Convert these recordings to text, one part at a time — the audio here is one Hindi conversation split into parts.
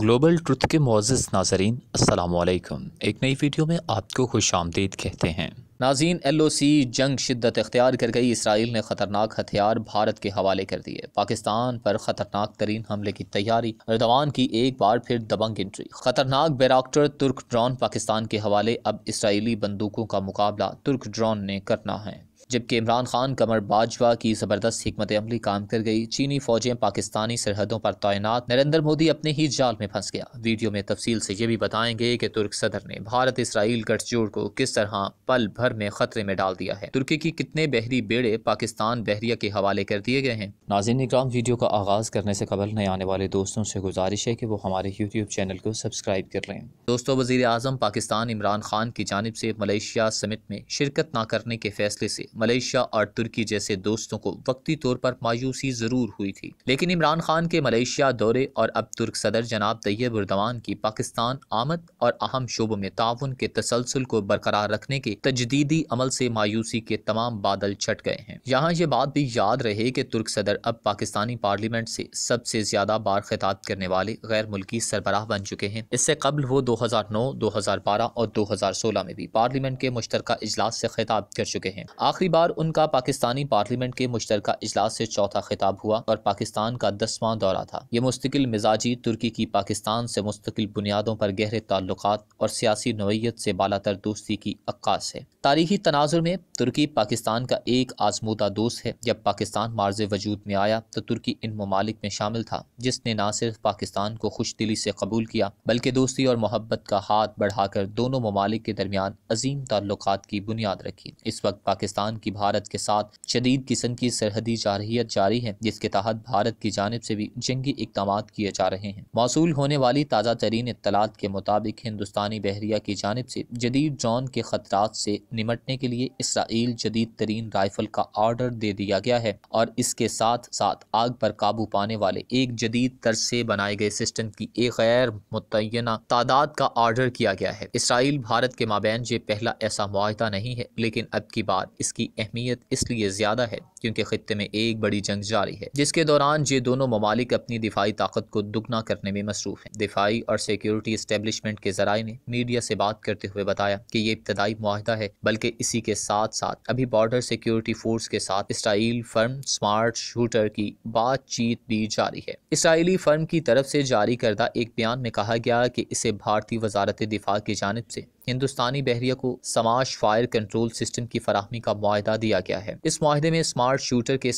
ग्लोबल ट्रुथ के मोजिस नाजरीन असलकम एक नई वीडियो में आपको खुश आमदीद कहते हैं नाजीन एल ओ सी जंग शिद्दत अख्तियार कर गई इसराइल ने खतरनाक हथियार भारत के हवाले कर दिए पाकिस्तान पर खतरनाक तरीन हमले की तैयारी रदवान की एक बार फिर दबंग एंट्री खतरनाक बेराक्टर तुर्क ड्रोन पाकिस्तान के हवाले अब इसराइली बंदूकों का मुकाबला तुर्क ड्रोन ने करना है जबकि इमरान खान कमर बाजवा की ज़बरदस्त हमत अमली काम कर गई चीनी फ़ौजें पाकिस्तानी सरहदों पर तैनात नरेंद्र मोदी अपने ही जाल में फंस गया वीडियो में तफसील से ये भी बताएंगे कि तुर्क सदर ने भारत इसराइल गठजोड़ को किस तरह पल भर में खतरे में डाल दिया है तुर्की की कितने बहरी बेड़े पाकिस्तान बहरिया के हवाले कर दिए गए हैं नाजिन इक्राम वीडियो का आगाज़ करने से कबल नए आने वाले दोस्तों से गुजारिश है कि वो हमारे यूट्यूब चैनल को सब्सक्राइब कर लें दोस्तों वजी अजम पाकिस्तान इमरान खान की जानब से मलेशिया समिट में शिरकत न करने के फैसले से मलेशिया और तुर्की जैसे दोस्तों को वक्ती तौर पर मायूसी ज़रूर हुई थी लेकिन इमरान खान के मलेशिया दौरे और अब तुर्क सदर जनाब तैयब उर्दवान की पाकिस्तान आमद और अहम शोबों में ताउन के तसलसल को बरकरार रखने के तजदीदी अमल से मायूसी के तमाम बादल छट गए हैं यहाँ ये बात भी याद रहे कि तुर्क सदर अब पाकिस्तानी पार्लियामेंट से सबसे ज़्यादा बार खिताब करने वाले गैर मुल्की सरबराह बन चुके हैं इससे कबल वो दो हजार नौ दो हजार बारह और दो हजार सोलह में भी पार्लियामेंट के मुश्तर इजलास से खिताब कर चुके हैं आखिरी आखिरी बार उनका पाकिस्तानी पार्लियामेंट के मुश्तर इजलास से चौथा खिताब हुआ और पाकिस्तान का दसवां दौरा था ये मुस्तकिल मिजाजी तुर्की की पाकिस्तान से मुस्तकिल बुनियादों पर गहरे ताल्लुक और सियासी नोयत से बालातर दोस्ती की अक्स है तारीखी तनाजर में तुर्की पाकिस्तान का एक आजमूदा दोस्त है जब पाकिस्तान मार्ज वजूद में आया तो तुर्की इन ममालिक में शामिल था जिसने न सिर्फ पाकिस्तान को खुश दिली से कबूल किया बल्कि दोस्ती और मोहब्बत का हाथ बढ़ाकर दोनों ममालिक के दरमियान अजीम ताल्लुक की बुनियाद रखी इस वक्त पाकिस्तान की भारत के साथ शदीद किस्म की सरहदी जारहियत जारी है जिसके तहत भारत की जानब से भी जंगी इकदाम किए जा रहे हैं मौसू होने वाली ताज़ा तरीन इतलात के मुताबिक हिंदुस्तानी बहरिया की जानब से जदीद जॉन के खतरा से निमटने के लिए इसराइल जदीद तरीन राइफल का ऑर्डर दे दिया गया है और इसके साथ साथ आग पर काबू पाने वाले एक जदीद तर्ज से बनाए गए सिस्टम की एक गैर मुतना तादाद का ऑर्डर किया गया है इसराइल भारत के माबेन ये पहला ऐसा माहा नहीं है लेकिन अब की बात इसकी की अहमियत इसलिए ज़्यादा है क्योंकि खत्े में एक बड़ी जंग जारी है जिसके दौरान ये दोनों ममालिक अपनी दिफाई ताकत को दुगना करने में मसरूफ़ हैं दिफाई और सिक्योरिटी इस्टेबलिशमेंट के जराये ने मीडिया से बात करते हुए बताया कि ये इब्तदाई माहिदा है बल्कि इसी के साथ साथ अभी बॉर्डर सिक्योरिटी फोर्स के साथ इसराइल फर्म स्मार्ट शूटर की बातचीत भी जारी है इसराइली फर्म की तरफ से जारी करदा एक बयान में कहा गया कि इसे भारतीय वजारत दिफा की जानब से हिंदुस्तानी बहरिया को समाज फायर कंट्रोल सिस्टम की फराहमी का माहा दिया गया है इस माहे में स्मार्ट शूटर के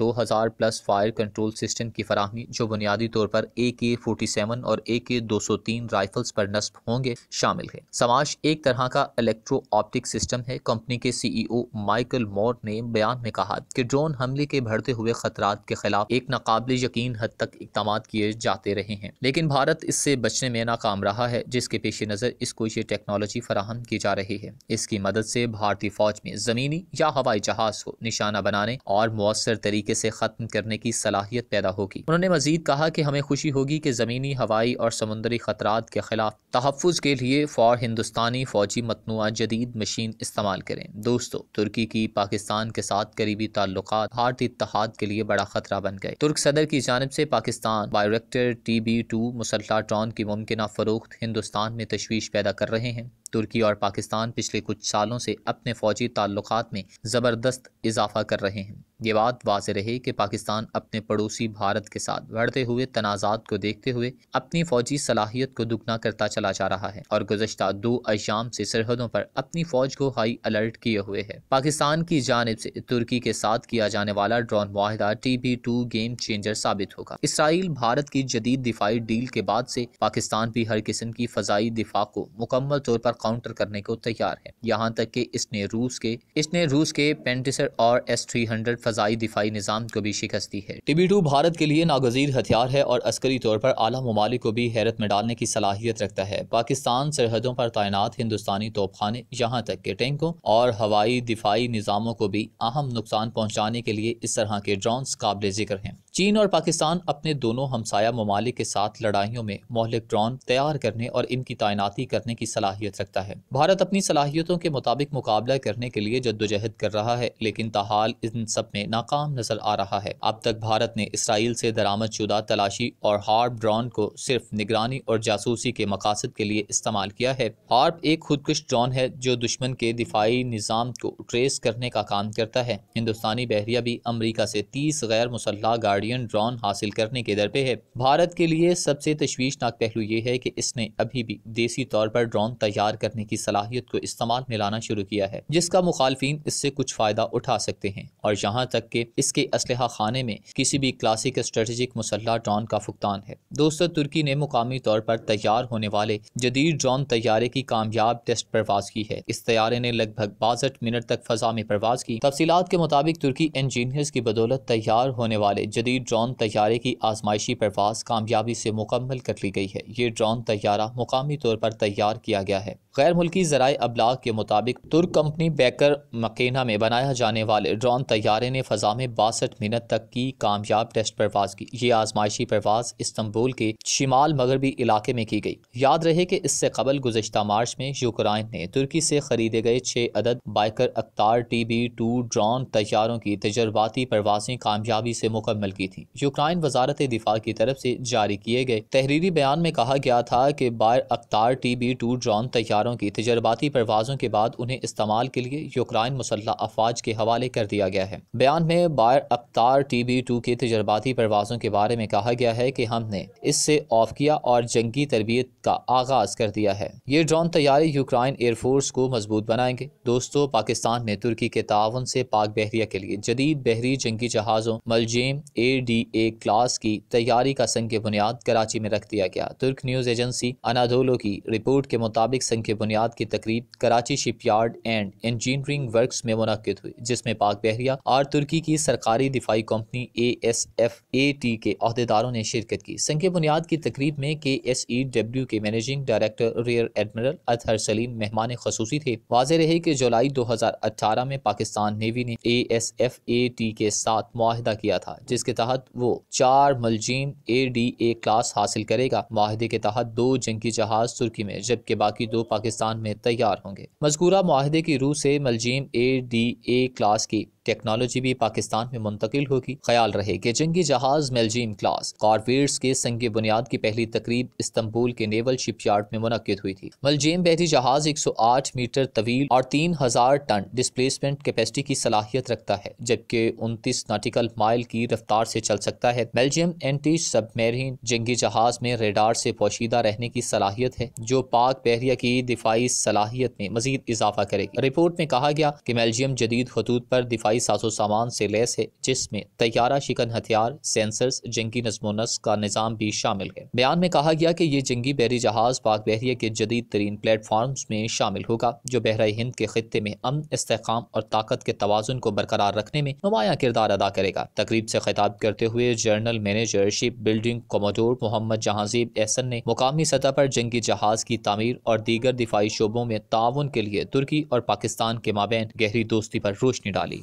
दो 2000 प्लस फायर कंट्रोल सिस्टम की फराहमी जो बुनियादी तौर पर ए के फोर्टी सेवन और ए के दो सौ तीन राइफल्स पर नस्ब होंगे शामिल है समाज एक तरह का इलेक्ट्रो ऑप्टिक सिस्टम है कंपनी के सीईओ e माइकल मोर ने बयान में कहा कि ड्रोन हमले के बढ़ते हुए खतरा के खिलाफ एक नाकबले यकीन हद तक इकदाम किए जाते रहे हैं लेकिन भारत इससे बचने में नाकाम रहा है जिसके पेश नज़र इसको ये टेक्नोलॉजी फराहम की जा रही है इसकी मदद से भारतीय फौज में जमीन जमीनी या हवाई जहाज को निशाना बनाने और मौसर तरीके से खत्म करने की सलाहियत पैदा होगी उन्होंने मजीद कहा कि हमें खुशी होगी कि ज़मीनी हवाई और समुद्री खतरा के खिलाफ तहफ़ के लिए फौर हिंदुस्तानी फौजी मतनूआ जदीद मशीन इस्तेमाल करें दोस्तों तुर्की की पाकिस्तान के साथ करीबी ताल्लुक भारतीय इतिहाद के लिए बड़ा खतरा बन गए तुर्क सदर की जानब से Pakistan Bayraktar T B two मुसल्ला ड्रोन की मुमकिन फरोख्त हिंदुस्तान में तशवीश पैदा कर रहे हैं तुर्की और पाकिस्तान पिछले कुछ सालों से अपने फौजी ताल्लुक में ज़बरदस्त इजाफा कर रहे हैं ये बात वाज रहे कि पाकिस्तान अपने पड़ोसी भारत के साथ बढ़ते हुए तनाजात को देखते हुए अपनी फौजी सलाहियत को दुगना करता चला जा रहा है और गुजशत दो अशाम से सरहदों पर अपनी फौज को हाई अलर्ट किए हुए है पाकिस्तान की जानब से तुर्की के साथ किया जाने वाला ड्रोन माहिदा T B two game changer साबित होगा इसराइल भारत की जदीद दिफाई डील के बाद से पाकिस्तान भी हर किस्म की फजाई दिफा को मुकम्मल तौर पर काउंटर करने को तैयार है यहाँ तक कि इसने रूस के इसने रूस के पेंटिसर और एस थ्री हंड्रेड फजाई दिफाई निज़ाम को भी शिकस्त दी है टिबी टू भारत के लिए नागजीर हथियार है और अस्करी तौर पर आला ममालिक को भी हैरत में डालने की सलाहियत रखता है पाकिस्तान सरहदों पर तैनात हिंदुस्तानी तोपखाने यहाँ तक के टैंकों और हवाई दिफाई निज़ामों को भी अहम नुकसान पहुँचाने के लिए इस तरह के ड्रोन काबिल जिक्र हैं चीन और पाकिस्तान अपने दोनों हमसाया ममालिक के साथ लड़ाइयों में मोहलिक ड्रोन तैयार करने और इनकी तैनाती करने की सलाहियत रखता है भारत अपनी सलाहियतों के मुताबिक मुकाबला करने के लिए जद्दोजहद कर रहा है लेकिन तहाल इन सब में नाकाम नजर आ रहा है अब तक भारत ने इसराइल से दरामद शुदा तलाशी और हार्ब ड्रोन को सिर्फ निगरानी और जासूसी के मकासद के लिए इस्तेमाल किया है हार्ब एक खुदकुश ड्रोन है जो दुश्मन के दिफाई निज़ाम को ट्रेस करने का काम करता है हिंदुस्तानी बहरिया भी अमरीका से तीस गैर मुसल्ह गाड़ियों मिलियन ड्रोन हासिल करने के दर पे है भारत के लिए सबसे तशवीशनाक पहलू ये है कि इसने अभी भी देसी तौर पर ड्रोन तैयार करने की सलाहियत को इस्तेमाल में लाना शुरू किया है जिसका मुखालफी इससे कुछ फायदा उठा सकते हैं और यहाँ तक के इसके असलहा खाने में किसी भी क्लासिक स्ट्रेटेजिक मुसल्ह ड्रोन का फुगतान है दोस्तों तुर्की ने मुकामी तौर पर तैयार होने वाले जदीद ड्रोन तैयारे की कामयाब टेस्ट परवाज की है इस तैयारे ने लगभग बासठ मिनट तक फजा में परवाज की तफसीत के मुताबिक तुर्की इंजीनियर्स की बदौलत तैयार होने वाले जदीद जदीद ड्रोन तैयारे की आजमाइशी परवाज कामयाबी से मुकम्मल कर ली गई है ये ड्रोन तैयारा मुकामी तौर पर तैयार किया गया है गैर मुल्की जराए अबलाग के मुताबिक तुर्क कंपनी बैकर मकेना में बनाया जाने वाले ड्रोन तैयारे ने फजा में बासठ मिनट तक की कामयाब टेस्ट परवाज की ये आजमाइशी परवाज इस्तंबुल के शिमाल मगरबी इलाके में की गई याद रहे कि इससे कबल गुजशत मार्च में यूक्राइन ने तुर्की से खरीदे गए छः अदद Bayraktar T B two drone तैयारों की तजर्बाती परवाजें कामयाबी से मुकम्मल की थी यूक्राइन वजारत दिफा की तरफ से जारी किए गए तहरीरी बयान में कहा गया था कि Bayraktar T B two drone तैयारों की तजर्बाती परवाजों के बाद उन्हें इस्तेमाल के लिए यूक्राइन मुसल्ह अफवाज के हवाले कर दिया गया है बयान में Bayraktar T B two के तजर्बाती परवाजों के बारे में कहा गया है कि हमने इससे ऑफ किया और जंगी तरबियत का आगाज कर दिया है ये ड्रोन तैयारे यूक्राइन एयरफोर्स को मजबूत बनाएंगे दोस्तों पाकिस्तान ने तुर्की के ताउन से पाक बहरिया के लिए जदीद बहरी जंगी जहाज़ों मलजेम ए ए क्लास की तैयारी का संघ बुनियाद कराची में रख दिया गया तुर्क न्यूज़ एजेंसी अनाधोलो की रिपोर्ट के मुताबिक संघ के बुनियाद की तकरीब Karachi shipyard and engineering works में मुनद हुई जिसमें पाक बहरिया और तुर्की की सरकारी दिफाई company A S F A T के अहदेदारों ने शिरकत की संघ बुनियाद की तकरीब में e K S E W के managing director rear admiral Athar Salim मेहमान खसूसी थे वाज रहे की जुलाई दो हजार अठारह में पाकिस्तान नेवी ने A S F A T के साथ माहिदा किया था जिसके तहत वो चार मलजीम ए डी ए क्लास हासिल करेगा माहदे के तहत दो जंगी जहाज तुर्की में जबकि बाकी दो पाकिस्तान में तैयार होंगे मजकूरा माहदे की रूह से मलजीम ए डी ए क्लास की टेक्नोलॉजी भी पाकिस्तान में मुंतकिल होगी ख्याल रहे की जंगी जहाज मेलजीम क्लास कॉरवेट्स के संग बुनियाद की पहली तकरीब इस्तंबुल के नेवल शिप यार्ड में मुनद हुई थी मलजीम बहरी जहाज एक सौ आठ मीटर तवील और तीन हजार टन डिस्प्लेसमेंट कैपेसिटी की सलाहियत रखता है जबकि उनतीस नाटिकल माइल की रफ्तार से चल सकता है बेल्जियम एंटी सबमेरिन जंगी जहाज में रेडार से पोशीदा रहने की सलाहियत है जो पाक बहरिया की दिफाई सलाहियत में मजीद इजाफा करेगी रिपोर्ट में कहा गया कि मेलजियम जदीद खतूत पर दिफाई हवाई साजो सामान से लैस है जिसमें तैयारा शिकन हथियार सेंसर्स जंगी नस का निज़ाम भी शामिल है बयान में कहा गया कि ये जंगी बहरी जहाज पाक बहरिया के जदीद तरीन प्लेटफॉर्म में शामिल होगा जो बहर हिंद के खत्े में अमन इसकाम और ताकत के तोज़ुन को बरकरार रखने में नुमाया किरदार अदा करेगा तकरीब से खिताब करते हुए general manager ship building commodore Mohammad Jahanzeb Ahsan ने मुकामी सतह पर जंगी जहाज की तमीर और दीगर दिफाई शोबों में ताउन के लिए तुर्की और पाकिस्तान के माबे गहरी दोस्ती पर रोशनी डाली